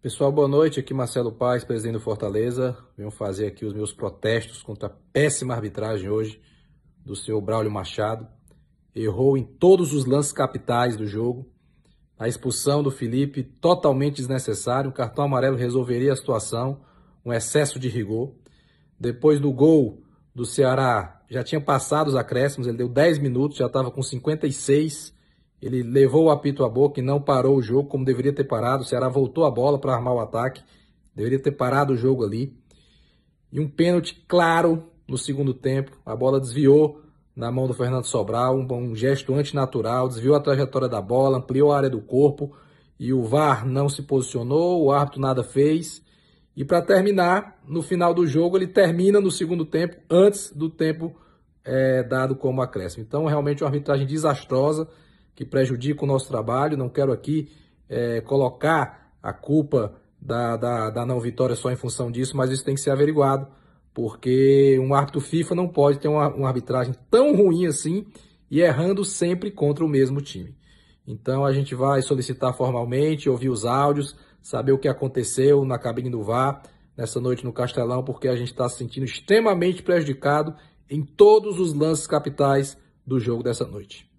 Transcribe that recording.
Pessoal, boa noite. Aqui Marcelo Paes, presidente do Fortaleza. Venho fazer aqui os meus protestos contra a péssima arbitragem hoje do senhor Braulio Machado. Errou em todos os lances capitais do jogo. A expulsão do Felipe, totalmente desnecessário. Um cartão amarelo resolveria a situação. Um excesso de rigor. Depois do gol do Ceará, já tinha passado os acréscimos. Ele deu 10 minutos, já estava com 56. Ele levou o apito à boca e não parou o jogo como deveria ter parado. O Ceará voltou a bola para armar o ataque. Deveria ter parado o jogo ali. E um pênalti claro no segundo tempo. A bola desviou na mão do Fernando Sobral, um, um gesto antinatural, desviou a trajetória da bola, ampliou a área do corpo e o VAR não se posicionou, o árbitro nada fez. E para terminar, no final do jogo, ele termina no segundo tempo, antes do tempo é, dado como acréscimo. Então, realmente, uma arbitragem desastrosa que prejudica o nosso trabalho. Não quero aqui é, colocar a culpa da, da, da não vitória só em função disso, mas isso tem que ser averiguado, porque um árbitro FIFA não pode ter uma, uma arbitragem tão ruim assim e errando sempre contra o mesmo time. Então a gente vai solicitar formalmente, ouvir os áudios, saber o que aconteceu na cabine do VAR nessa noite no Castelão, porque a gente está se sentindo extremamente prejudicado em todos os lances capitais do jogo dessa noite.